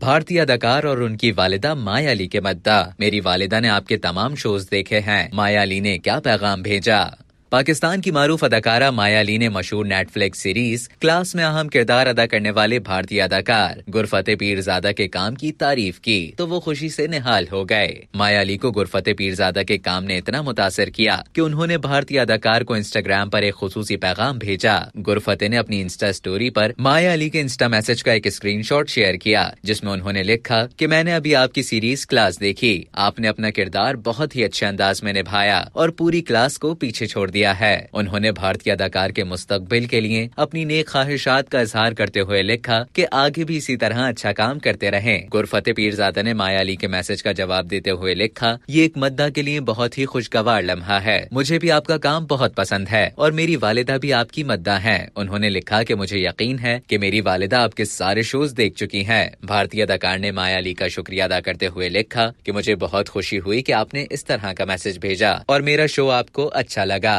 भारतीय अदाकार और उनकी वालिदा माया अली के मद्दा मेरी वालिदा ने आपके तमाम शोज देखे हैं माया अली ने क्या पैगाम भेजा पाकिस्तान की मारूफ अदाकारा माया ली ने मशहूर नेटफ्लिक्स सीरीज क्लास में अहम किरदार अदा करने वाले भारतीय अदाकार गुरफते पीरजादा के काम की तारीफ की तो वो खुशी से निहाल हो गए माया अली को गुरफते पीरजादा के काम ने इतना मुतासर किया कि उन्होंने भारतीय अदाकार को इंस्टाग्राम पर एक खसूसी पैगाम भेजा गुरफते ने अपनी इंस्टा स्टोरी पर माया अली के इंस्टा मैसेज का एक शॉट शेयर किया जिसमें उन्होंने लिखा कि मैंने अभी आपकी सीरीज क्लास देखी आपने अपना किरदार बहुत ही अच्छे अंदाज में निभाया और पूरी क्लास को पीछे छोड़ दिया लिया है उन्होंने भारतीय अदाकार के मुस्तकबिल के लिए अपनी नेक ख्वाहिशात का इजहार करते हुए लिखा कि आगे भी इसी तरह अच्छा काम करते रहे गुरफते पीरजादा ने माया अली के मैसेज का जवाब देते हुए लिखा ये एक मद्दा के लिए बहुत ही खुशगवार लम्हा है मुझे भी आपका काम बहुत पसंद है और मेरी वालिदा भी आपकी मद्दा है उन्होंने लिखा की मुझे यकीन है की मेरी वालिदा आपके सारे शोज देख चुकी है भारतीय अदाकार ने माया अली का शुक्रिया अदा करते हुए लिखा की मुझे बहुत खुशी हुई की आपने इस तरह का मैसेज भेजा और मेरा शो आपको अच्छा लगा